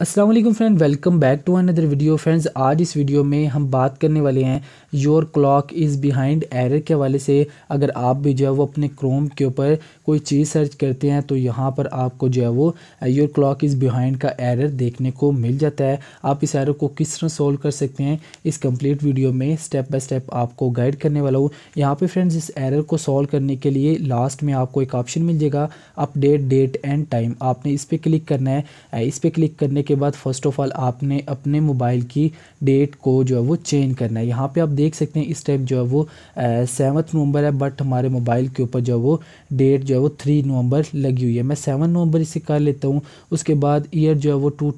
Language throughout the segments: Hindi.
Aslam friend welcome back to another video friends आज इस वीडियो में हम बात करने वाले हैं your clock is behind error के हवाले से अगर आप भी जो है वो अपने क्रोम के ऊपर कोई चीज़ सर्च करते हैं तो यहाँ पर आपको जो है वो योर क्लॉक इज़ बिहाइंड का एरर देखने को मिल जाता है आप इस एरर को किस तरह सोल्व कर सकते हैं इस कम्प्लीट वीडियो में स्टेप बाई स्टेप आपको गाइड करने वाला हूँ यहाँ पर फ्रेंड्स इस एरर को सॉल्व करने के लिए लास्ट में आपको एक ऑप्शन मिल जाएगा अपडेट डेट एंड टाइम आपने इस पर क्लिक करना है uh, इस पर क्लिक करने के बाद फर्स्ट ऑफ ऑल आपने अपने मोबाइल की डेट को जो है वो चेंज करना है यहाँ पे आप देख सकते हैं इस टाइम जो है वो सेवन्थ नवंबर है बट हमारे मोबाइल के ऊपर जो है वो डेट जो है वो थ्री नवंबर लगी हुई है मैं सेवन नवंबर इसे कर लेता हूँ उसके बाद ईयर जो है वो टू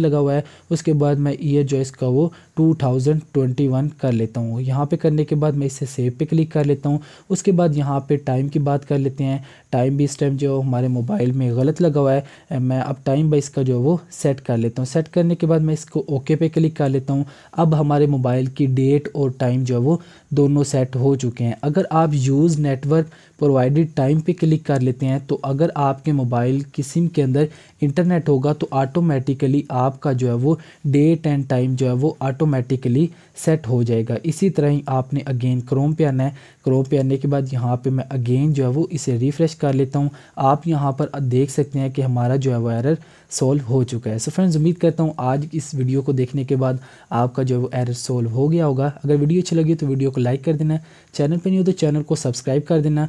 लगा हुआ है उसके बाद मैं ईयर जो है इसका वो टू कर लेता हूँ यहाँ पर करने के बाद मैं इसे सेव पर क्लिक कर लेता हूँ उसके बाद यहाँ पर टाइम की बात कर लेते हैं टाइम भी इस टाइम जो हमारे मोबाइल में गलत लगा हुआ है मैं अब टाइम बाइस का जो वो सेट कर लेता हूँ सेट करने के बाद मैं इसको ओके पे क्लिक कर लेता हूँ अब हमारे मोबाइल की डेट और टाइम जो है वो दोनों सेट हो चुके हैं अगर आप यूज़ नेटवर्क प्रोवाइडेड टाइम पे क्लिक कर लेते हैं तो अगर आपके मोबाइल की सिम के अंदर इंटरनेट होगा तो ऑटोमेटिकली आपका जो है वो डेट एंड टाइम जो है वो ऑटोमेटिकली सेट हो जाएगा इसी तरह ही आपने अगेन क्रोम पे आना है क्रोम पे आने के बाद यहाँ पे मैं अगेन जो है वो इसे रिफ़्रेश कर लेता हूँ आप यहाँ पर देख सकते हैं कि हमारा जो है वो एरर सॉल्व हो चुका है सो फ्रेंड्स उम्मीद करता हूँ आज इस वीडियो को देखने के बाद आपका जो है वो एरर सॉल्व हो गया होगा अगर वीडियो अच्छी लगी तो वीडियो को लाइक कर देना चैनल पर नहीं हो तो चैनल को सब्सक्राइब कर देना